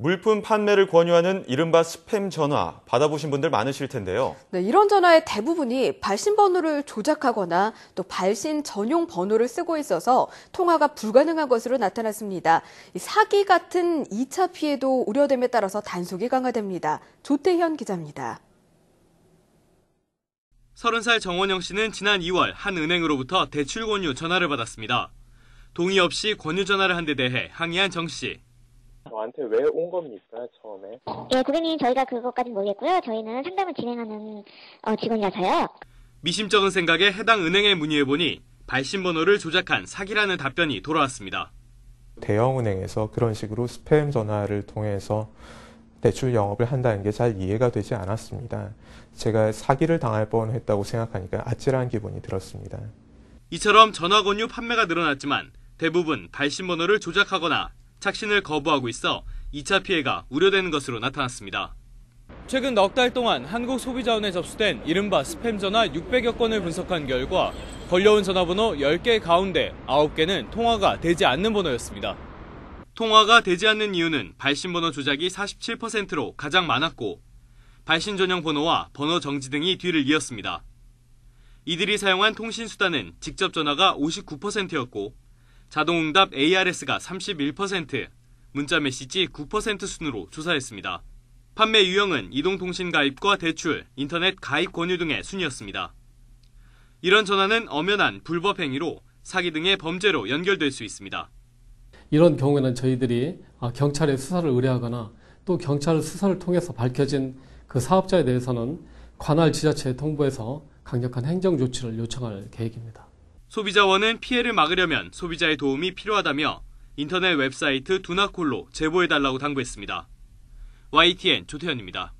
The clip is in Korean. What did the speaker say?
물품 판매를 권유하는 이른바 스팸 전화 받아보신 분들 많으실 텐데요. 네, 이런 전화의 대부분이 발신 번호를 조작하거나 또 발신 전용 번호를 쓰고 있어서 통화가 불가능한 것으로 나타났습니다. 사기 같은 2차 피해도 우려됨에 따라서 단속이 강화됩니다. 조태현 기자입니다. 30살 정원영 씨는 지난 2월 한 은행으로부터 대출 권유 전화를 받았습니다. 동의 없이 권유 전화를 한 데 대해 항의한 정 씨. 저한테 왜 온 겁니까 처음에? 예, 고객님 저희가 그것까진 모르겠고요. 저희는 상담을 진행하는 어, 직원이라서요. 미심쩍은 생각에 해당 은행에 문의해보니 발신번호를 조작한 사기라는 답변이 돌아왔습니다. 대형은행에서 그런 식으로 스팸 전화를 통해서 대출 영업을 한다는 게 잘 이해가 되지 않았습니다. 제가 사기를 당할 뻔했다고 생각하니까 아찔한 기분이 들었습니다. 이처럼 전화 권유 판매가 늘어났지만 대부분 발신번호를 조작하거나 착신을 거부하고 있어 2차 피해가 우려되는 것으로 나타났습니다. 최근 넉 달 동안 한국 소비자원에 접수된 이른바 스팸 전화 600여 건을 분석한 결과 걸려온 전화번호 10개 가운데 9개는 통화가 되지 않는 번호였습니다. 통화가 되지 않는 이유는 발신 번호 조작이 47%로 가장 많았고 발신 전용 번호와 번호 정지 등이 뒤를 이었습니다. 이들이 사용한 통신 수단은 직접 전화가 59%였고 자동응답 ARS가 31%, 문자메시지 9% 순으로 조사했습니다. 판매 유형은 이동통신 가입과 대출, 인터넷 가입 권유 등의 순이었습니다. 이런 전화는 엄연한 불법 행위로 사기 등의 범죄로 연결될 수 있습니다. 이런 경우에는 저희들이 아, 경찰에 수사를 의뢰하거나 또 경찰 수사를 통해서 밝혀진 그 사업자에 대해서는 관할 지자체에 통보해서 강력한 행정 조치를 요청할 계획입니다. 소비자원은 피해를 막으려면 소비자의 도움이 필요하다며 인터넷 웹사이트 두나콜로 제보해달라고 당부했습니다. YTN 조태현입니다.